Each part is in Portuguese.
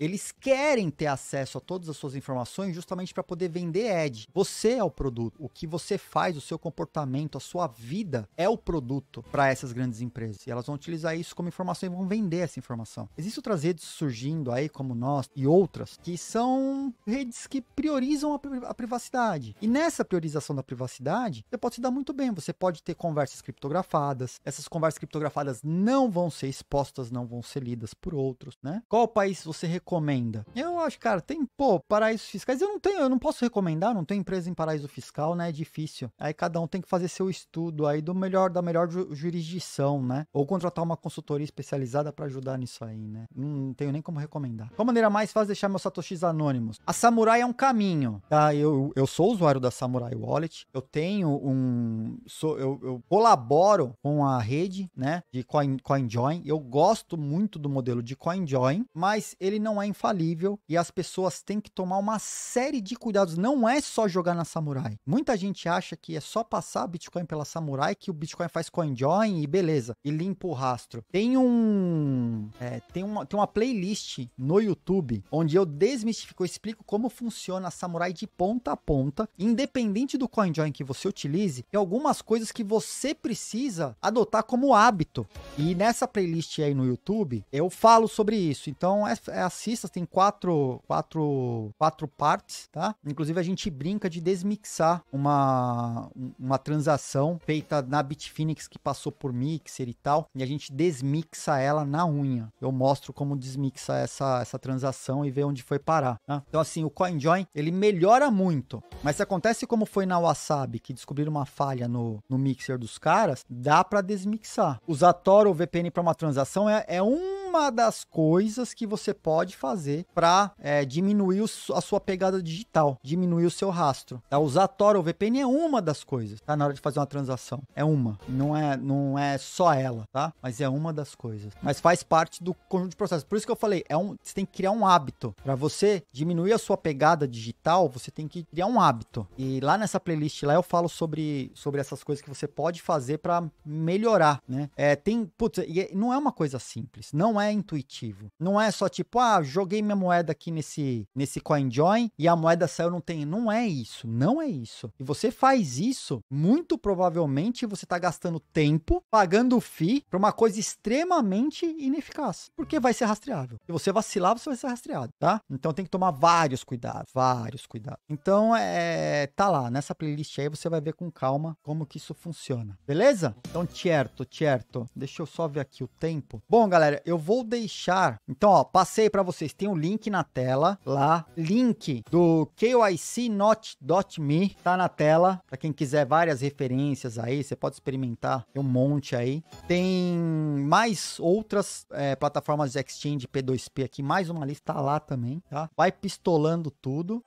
eles querem ter acesso a todas as suas informações justamente para poder vender ad. Você é o produto. O que você faz, o seu comportamento, a sua vida é o produto para essas grandes empresas. E elas vão utilizar isso como informação e vão vender essa informação. Existem outras redes surgindo aí, como nós e outras, que são redes que priorizam a privacidade. E nessa priorização da privacidade, você pode se dar muito bem. Você pode ter conversas criptografadas. Essas conversas criptografadas não vão ser expostas, não vão ser lidas por outros, né? Qual país você recomenda? Eu acho, cara, tem, pô, paraísos fiscais. Eu não tenho, eu não posso recomendar, não tenho empresa em paraíso fiscal, né? É difícil. Aí cada um tem que fazer seu estudo aí do melhor, da melhor ju jurisdição, né? Ou contratar uma consultoria especializada para ajudar nisso aí, né? Não tenho nem como recomendar. Qual maneira mais fácil deixar meus satoshis anônimos? A Samurai é um caminho, tá? Eu, eu sou usuário da Samurai Wallet, eu tenho um... Sou, eu, eu colaboro com a rede, né? De Coin, CoinJoin. Eu gosto muito do modelo de CoinJoin, mas mas ele não é infalível e as pessoas têm que tomar uma série de cuidados. Não é só jogar na Samurai. Muita gente acha que é só passar Bitcoin pela Samurai que o Bitcoin faz CoinJoin e beleza, e limpa o rastro. Tem um. É, tem, uma, tem uma playlist no YouTube onde eu desmistifico, eu explico como funciona a Samurai de ponta a ponta, independente do CoinJoin que você utilize, tem algumas coisas que você precisa adotar como hábito. E nessa playlist aí no YouTube, eu falo sobre isso. Então é mas é, assista, tem quatro, quatro, quatro partes, tá? Inclusive a gente brinca de desmixar uma, uma transação feita na Bitfinex que passou por Mixer e tal, e a gente desmixa ela na unha. Eu mostro como desmixa essa, essa transação e ver onde foi parar. Tá? Então assim, o CoinJoin, ele melhora muito, mas se acontece como foi na Wasabi, que descobriram uma falha no, no Mixer dos caras, dá para desmixar. Usar Toro VPN para uma transação é, é um uma das coisas que você pode fazer para é, diminuir a sua pegada digital, diminuir o seu rastro. Tá? Usar Tor ou VPN é uma das coisas, tá? Na hora de fazer uma transação. É uma. Não é, não é só ela, tá? Mas é uma das coisas. Mas faz parte do conjunto de processos. Por isso que eu falei, é um, você tem que criar um hábito. Para você diminuir a sua pegada digital, você tem que criar um hábito. E lá nessa playlist lá eu falo sobre, sobre essas coisas que você pode fazer para melhorar, né? É, tem, putz, é, não é uma coisa simples. Não é é intuitivo. Não é só tipo, ah, joguei minha moeda aqui nesse, nesse CoinJoin e a moeda saiu, não tem. Não é isso. Não é isso. E você faz isso, muito provavelmente você está gastando tempo pagando o FII para uma coisa extremamente ineficaz. Porque vai ser rastreável. Se você vacilar, você vai ser rastreado, tá? Então tem que tomar vários cuidados. Vários cuidados. Então, é. Tá lá. Nessa playlist aí você vai ver com calma como que isso funciona. Beleza? Então, certo, certo. Deixa eu só ver aqui o tempo. Bom, galera, eu vou vou deixar. Então, ó, passei para vocês, tem o um link na tela lá, link do kycnot.me, tá na tela, para quem quiser várias referências aí, você pode experimentar, tem um monte aí. Tem mais outras é, plataformas de exchange P2P aqui, mais uma lista tá lá também, tá? Vai pistolando tudo.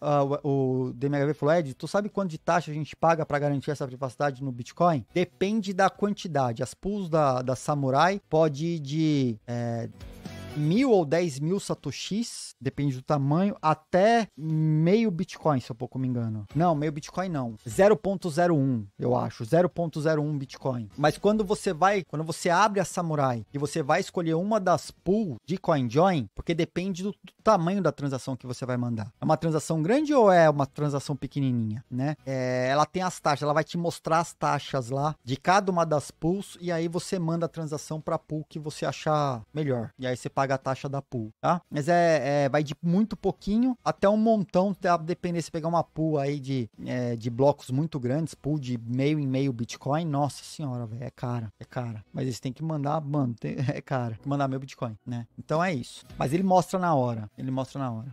Ah, o DMHV falou, Ed, tu sabe quanto de taxa a gente paga para garantir essa privacidade no Bitcoin? Depende da quantidade. As pools da, da Samurai pode ir de de é, mil ou dez mil satoshis, depende do tamanho, até meio Bitcoin, se eu pouco me engano. Não, meio Bitcoin não. 0.01, eu acho. 0.01 Bitcoin. Mas quando você vai, quando você abre a Samurai e você vai escolher uma das pool de CoinJoin, porque depende do, tamanho da transação que você vai mandar. É uma transação grande ou é uma transação pequenininha, né? É, ela tem as taxas, ela vai te mostrar as taxas lá de cada uma das pools e aí você manda a transação para a pool que você achar melhor. E aí você paga a taxa da pool, tá? Mas é, é vai de muito pouquinho até um montão, tá? a depender se pegar uma pool aí de, é, de blocos muito grandes, pool de meio e meio Bitcoin, nossa senhora, velho, é cara, é cara. Mas eles têm que mandar, mano, tem, é cara, mandar meu Bitcoin, né? Então é isso. Mas ele mostra na hora, ele mostra na hora.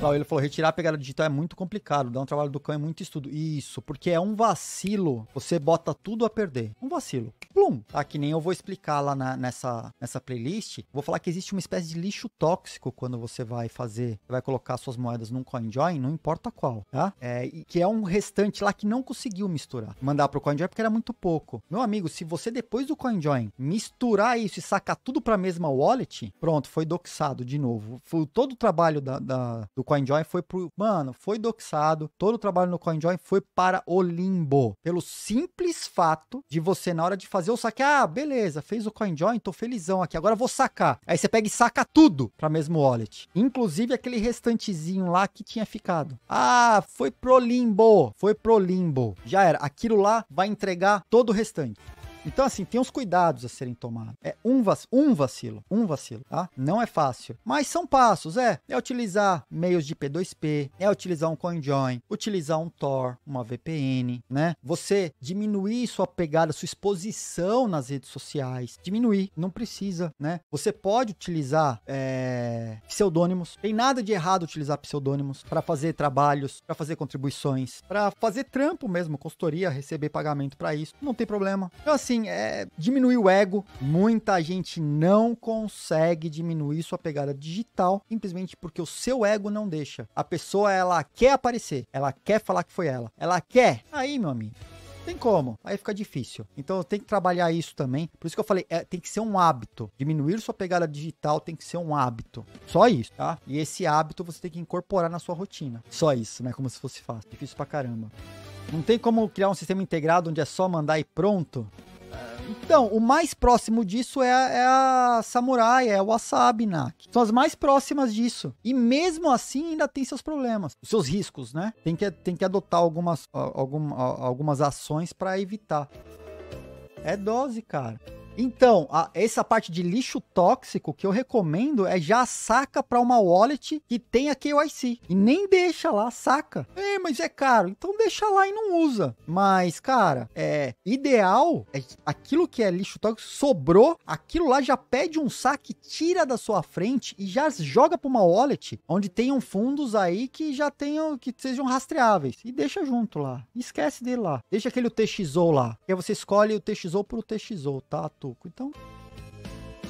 Lá ele falou, retirar a pegada digital é muito complicado, dá um trabalho do cão é muito estudo. Isso, porque é um vacilo, você bota tudo a perder. Um vacilo. Plum! Tá, que nem eu vou explicar lá na, nessa, nessa playlist, vou falar que existe uma espécie de lixo tóxico quando você vai fazer, vai colocar suas moedas num CoinJoin, não importa qual, tá? É, e que é um restante lá que não conseguiu misturar. Mandar pro CoinJoin porque era muito pouco. Meu amigo, se você depois do CoinJoin misturar isso e sacar tudo pra mesma wallet, pronto, foi doxado de novo. Foi todo o trabalho da, da do CoinJoin CoinJoin foi pro. Mano, foi doxado. Todo o trabalho no CoinJoin foi para o limbo. Pelo simples fato de você, na hora de fazer o saque, ah, beleza, fez o CoinJoin, tô felizão aqui, agora vou sacar. Aí você pega e saca tudo pra mesmo wallet. Inclusive aquele restantezinho lá que tinha ficado. Ah, foi pro limbo. Foi pro limbo. Já era. Aquilo lá vai entregar todo o restante. Então, assim, tem uns cuidados a serem tomados. É um, vac um vacilo, um vacilo, tá? Não é fácil. Mas são passos, é. É utilizar meios de P2P, é utilizar um CoinJoin, utilizar um Tor, uma VPN, né? Você diminuir sua pegada, sua exposição nas redes sociais. Diminuir, não precisa, né? Você pode utilizar é, pseudônimos. Tem nada de errado utilizar pseudônimos para fazer trabalhos, para fazer contribuições, para fazer trampo mesmo, consultoria, receber pagamento para isso. Não tem problema. Então, assim, assim, é diminuir o ego. Muita gente não consegue diminuir sua pegada digital, simplesmente porque o seu ego não deixa. A pessoa, ela quer aparecer, ela quer falar que foi ela. Ela quer. Aí, meu amigo, tem como, aí fica difícil. Então tem que trabalhar isso também. Por isso que eu falei, é, tem que ser um hábito. Diminuir sua pegada digital tem que ser um hábito. Só isso, tá? E esse hábito você tem que incorporar na sua rotina. Só isso, né? Como se fosse fácil. Difícil pra caramba. Não tem como criar um sistema integrado onde é só mandar e pronto. Então, o mais próximo disso é, é a samurai, é o wasabi naki. Né? São as mais próximas disso. E mesmo assim ainda tem seus problemas, os seus riscos, né? Tem que, tem que adotar algumas, algum, algumas ações para evitar. É dose, cara. Então, a, essa parte de lixo tóxico que eu recomendo é já saca para uma wallet que tenha KYC. E nem deixa lá, saca. É, mas é caro. Então deixa lá e não usa. Mas, cara, é ideal é aquilo que é lixo tóxico sobrou, aquilo lá já pede um saque, tira da sua frente e já joga para uma wallet onde tenham fundos aí que já tenham que sejam rastreáveis e deixa junto lá. Esquece dele lá. Deixa aquele TXO lá. E aí você escolhe o TXO o TXO, tá? Tuco. Então,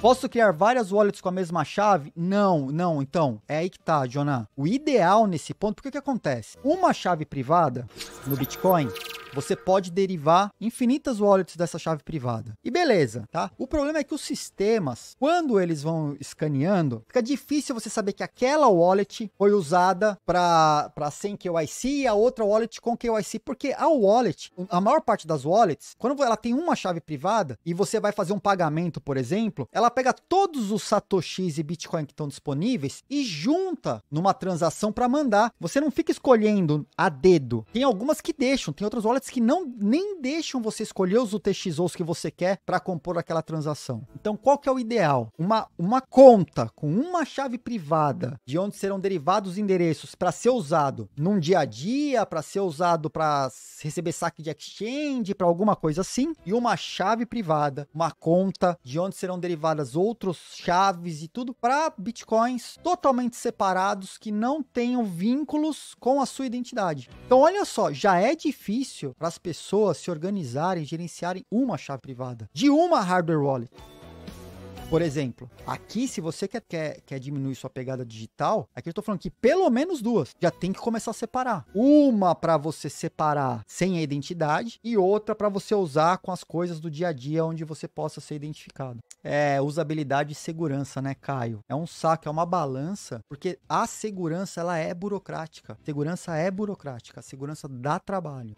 Posso criar várias wallets com a mesma chave? Não, não. Então, é aí que tá, Jonah. O ideal nesse ponto, porque o que acontece? Uma chave privada no Bitcoin você pode derivar infinitas wallets dessa chave privada. E beleza, tá? O problema é que os sistemas, quando eles vão escaneando, fica difícil você saber que aquela wallet foi usada para sem KYC e a outra wallet com KYC, porque a wallet, a maior parte das wallets, quando ela tem uma chave privada e você vai fazer um pagamento, por exemplo, ela pega todos os satoshis e bitcoin que estão disponíveis e junta numa transação para mandar. Você não fica escolhendo a dedo. Tem algumas que deixam, tem outras wallets sites que não nem deixam você escolher os UTXOs que você quer para compor aquela transação. Então, qual que é o ideal? Uma, uma conta com uma chave privada de onde serão derivados os endereços para ser usado num dia a dia, para ser usado para receber saque de exchange, para alguma coisa assim, e uma chave privada, uma conta de onde serão derivadas outras chaves e tudo para bitcoins totalmente separados que não tenham vínculos com a sua identidade. Então, olha só, já é difícil para as pessoas se organizarem gerenciarem uma chave privada de uma hardware wallet. Por exemplo, aqui se você quer, quer, quer diminuir sua pegada digital, aqui eu estou falando que pelo menos duas já tem que começar a separar. Uma para você separar sem a identidade e outra para você usar com as coisas do dia a dia onde você possa ser identificado. É usabilidade e segurança, né, Caio? É um saco, é uma balança, porque a segurança ela é burocrática. segurança é burocrática, a segurança dá trabalho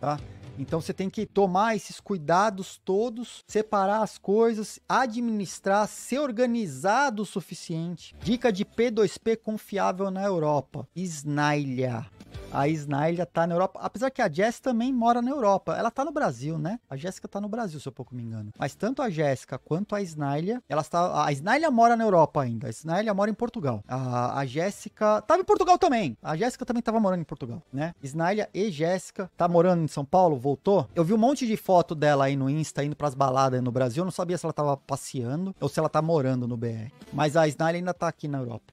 tá? Então você tem que tomar esses cuidados todos, separar as coisas, administrar, ser organizado o suficiente. Dica de P2P confiável na Europa: Snailha. A Snail já tá na Europa. Apesar que a Jess também mora na Europa. Ela tá no Brasil, né? A Jéssica tá no Brasil, se eu pouco me engano. Mas tanto a Jéssica quanto a Snailha, elas tá. A Snailha mora na Europa ainda. A Snailha mora em Portugal. A, a Jéssica tava em Portugal também. A Jéssica também tava morando em Portugal, né? Snailha e Jéssica tá morando em São Paulo, voltou. Eu vi um monte de foto dela aí no Insta indo pras baladas no Brasil. Eu não sabia se ela tava passeando ou se ela tá morando no BR. Mas a Snailha ainda tá aqui na Europa.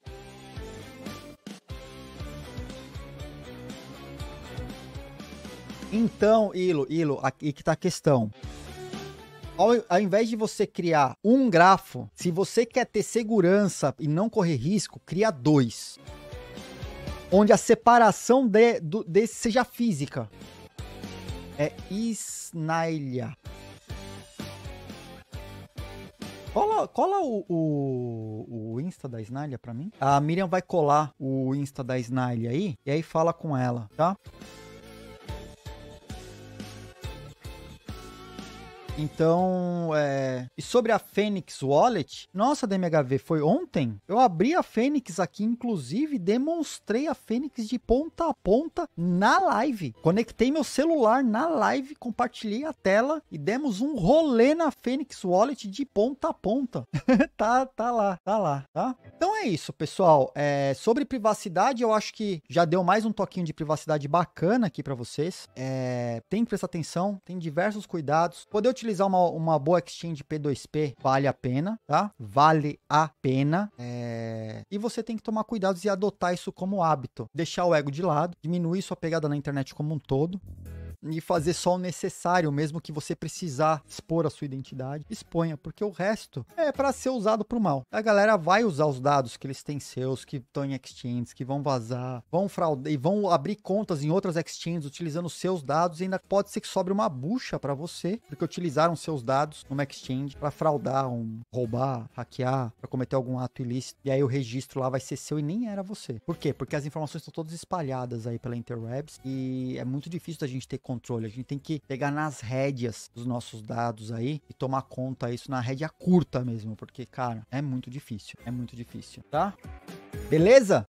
Então, Ilo, Ilo, aqui que tá a questão. Ao, ao, invés de você criar um grafo, se você quer ter segurança e não correr risco, cria dois. Onde a separação de, do, desse seja física. É Isnailha. Cola, cola o, o, o, Insta da Snailha pra mim. A Miriam vai colar o Insta da Snailha aí. E aí fala com ela, tá? Então, é... e sobre a Fênix Wallet, nossa DMHV, foi ontem? Eu abri a Fênix aqui, inclusive, demonstrei a Fênix de ponta a ponta na live. Conectei meu celular na live, compartilhei a tela e demos um rolê na Fênix Wallet de ponta a ponta. tá, tá lá, tá lá, tá? Então é isso, pessoal. É... Sobre privacidade, eu acho que já deu mais um toquinho de privacidade bacana aqui para vocês. É... Tem que prestar atenção, tem diversos cuidados. Poder utilizar utilizar uma, uma boa exchange P2P, vale a pena, tá? Vale a pena. É... E você tem que tomar cuidado e adotar isso como hábito. Deixar o ego de lado, diminuir sua pegada na internet como um todo e fazer só o necessário, mesmo que você precisar expor a sua identidade, exponha, porque o resto é para ser usado para o mal. A galera vai usar os dados que eles têm seus, que estão em exchanges, que vão vazar, vão fraudar e vão abrir contas em outras exchanges utilizando seus dados e ainda pode ser que sobre uma bucha para você, porque utilizaram seus dados numa exchange para fraudar, um, roubar, hackear, para cometer algum ato ilícito. E aí o registro lá vai ser seu e nem era você. Por quê? Porque as informações estão todas espalhadas aí pela interwebs e é muito difícil da gente ter controle. A gente tem que pegar nas rédeas dos nossos dados aí e tomar conta isso na rédea curta mesmo, porque, cara, é muito difícil. É muito difícil, tá? Beleza?